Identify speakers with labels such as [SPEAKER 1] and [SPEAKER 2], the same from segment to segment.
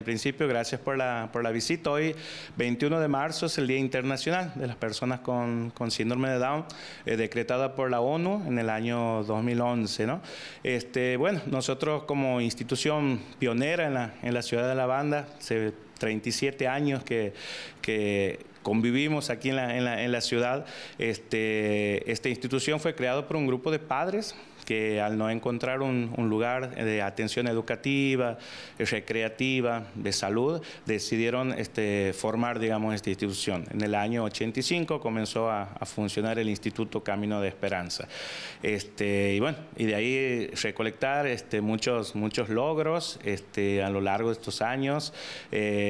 [SPEAKER 1] En principio, gracias por la, por la visita. Hoy, 21 de marzo, es el Día Internacional de las Personas con, Síndrome de Down, eh, decretada por la ONU en el año 2011. ¿no? Este, bueno, nosotros como institución pionera en la, en la ciudad de La Banda, se 37 años que, que convivimos aquí en la, en la, en la ciudad. Este, esta institución fue creada por un grupo de padres que al no encontrar un, lugar de atención educativa, recreativa, de salud, decidieron este, formar, digamos, esta institución. En el año 85 comenzó a, funcionar el Instituto Camino de Esperanza. Este, y bueno, y de ahí recolectar este, muchos, muchos logros este, a lo largo de estos años. Eh,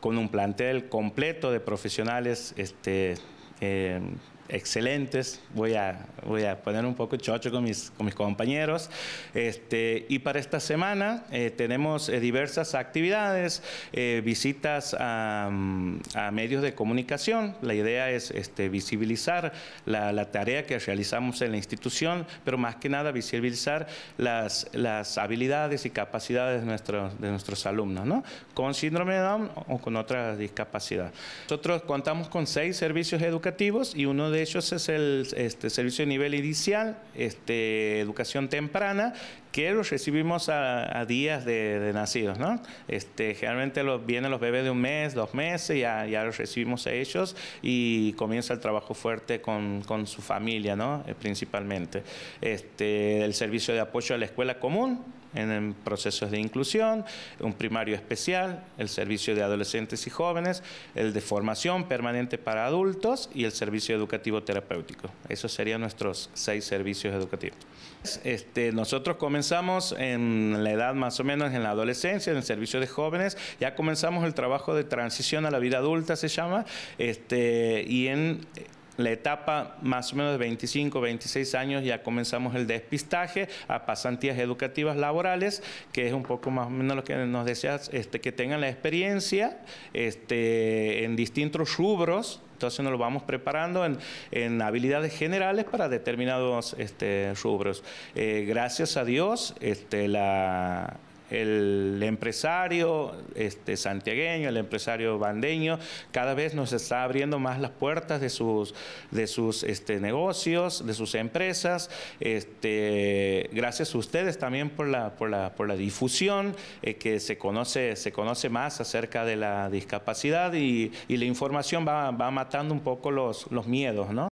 [SPEAKER 1] con un plantel completo de profesionales este, eh, excelentes, voy a, voy a poner un poco chocho con mis, con mis compañeros. Este, y para esta semana eh, tenemos eh, diversas actividades, eh, visitas mm, a, medios de comunicación. La idea es este, visibilizar la, tarea que realizamos en la institución, pero más que nada visibilizar las, las habilidades y capacidades de, de nuestros alumnos, ¿no? con síndrome de Down o con otra discapacidad. Nosotros contamos con seis servicios educativos y uno de de ellos es el este, servicio de nivel inicial, este, educación temprana, que los recibimos a, días de, nacidos, ¿no? Este, generalmente los, vienen los bebés de un mes, dos meses, ya, ya los recibimos a ellos y comienza el trabajo fuerte con, su familia, ¿no? Eh, principalmente. Este, el servicio de apoyo a la escuela común, en procesos de inclusión, un primario especial, el servicio de adolescentes y jóvenes, el de formación permanente para adultos y el servicio educativo terapéutico. Esos serían nuestros seis servicios educativos. Este, nosotros comenzamos en la edad más o menos en la adolescencia, en el servicio de jóvenes, ya comenzamos el trabajo de transición a la vida adulta, se llama, este, y en la etapa más o menos de 25, 26 años ya comenzamos el despistaje a pasantías educativas laborales, que es un poco más o menos lo que nos deseas, este, que tengan la experiencia este, en distintos rubros entonces nos lo vamos preparando en, habilidades generales para determinados este, rubros. Eh, gracias a Dios, este, la, el empresario este, santiagueño, el empresario bandeño, cada vez nos está abriendo más las puertas de sus, de sus este, negocios, de sus empresas. Este, gracias a ustedes también por la, por la, por la difusión, eh, que se conoce, se conoce más acerca de la discapacidad y, la información va, va matando un poco los, los miedos, ¿no?